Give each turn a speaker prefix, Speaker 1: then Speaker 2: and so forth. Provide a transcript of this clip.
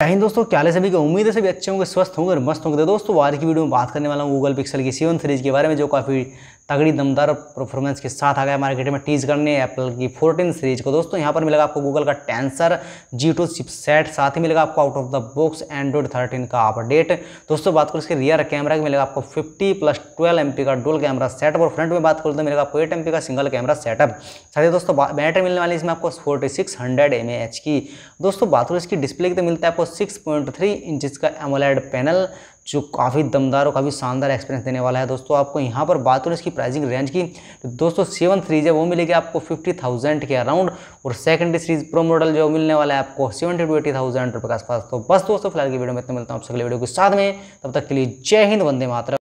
Speaker 1: कहीं दोस्तों क्या ले सभी की उम्मीद है सभी अच्छे होंगे स्वस्थ होंगे और मस्त होंगे तो दोस्तों आज की वीडियो में बात करने वाला हूँ गूगल पिक्सल की सेवन सीरीज के बारे में जो काफ़ी तगड़ी दमदार परफॉर्मेंस के साथ आ गया मार्केट में टीज करने एप्पल की फोर्टीन सीरीज को दोस्तों यहाँ पर मिलेगा आपको गूगल का टेंसर जी टू सेट साथ ही मिलेगा आपको out of the box Android thirteen का अपडेट दोस्तों बात करो इसके रियर कैमरा का मिलेगा आपको फिफ्टी प्लस ट्वेल्व एम का डुअल कैमरा सेटअप और फ्रंट में बात करो तो मिलेगा आपको एट एम का सिंगल कैमरा सेटअप साथ ही दोस्तों बैटरी मिलने वाली इसमें आपको फोर्टी सिक्स हंड्रेड एम की दोस्तों बात करो इसकी डिस्प्ले की तो मिलता है आपको सिक्स पॉइंट थ्री इंच का एमोलाइड पैनल जो काफ़ी दमदार और काफ़ी शानदार एक्सपीरियंस देने वाला है दोस्तों आपको यहाँ पर बात करें इसकी प्राइसिंग रेंज की तो दोस्तों सेवन सीरीज है वो मिलेगी आपको फिफ्टी थाउजेंड के अराउंड और सेकेंडरी सीरीज प्रो मॉडल जो मिलने वाला है आपको सेवेंटी टू एटी थाउजेंड रुपये के आसपास तो बस दोस्तों फिलहाल की वीडियो में इतना मिलता हूँ आपसे अगले वीडियो के साथ में तब तक के लिए जय हिंद वंदे मात्र